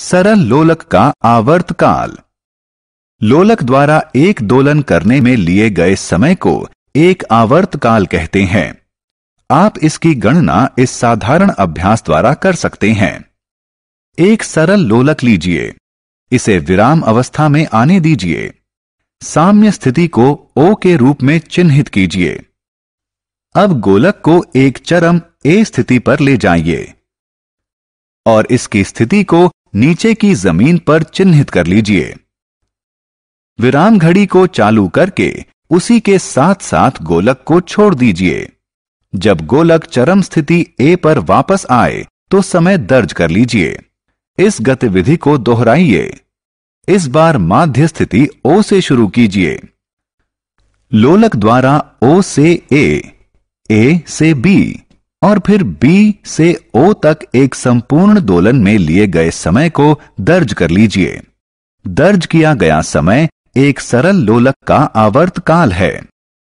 सरल लोलक का आवर्त काल लोलक द्वारा एक दोलन करने में लिए गए समय को एक आवर्त काल कहते हैं आप इसकी गणना इस साधारण अभ्यास द्वारा कर सकते हैं एक सरल लोलक लीजिए इसे विराम अवस्था में आने दीजिए साम्य स्थिति को ओ के रूप में चिन्हित कीजिए अब गोलक को एक चरम ए स्थिति पर ले जाइए और इसकी स्थिति को नीचे की जमीन पर चिन्हित कर लीजिए विराम घड़ी को चालू करके उसी के साथ साथ गोलक को छोड़ दीजिए जब गोलक चरम स्थिति ए पर वापस आए तो समय दर्ज कर लीजिए इस गतिविधि को दोहराइए इस बार माध्य स्थिति ओ से शुरू कीजिए लोलक द्वारा ओ से ए ए से बी और फिर बी से ओ तक एक संपूर्ण दोलन में लिए गए समय को दर्ज कर लीजिए दर्ज किया गया समय एक सरल लोलक का आवर्त काल है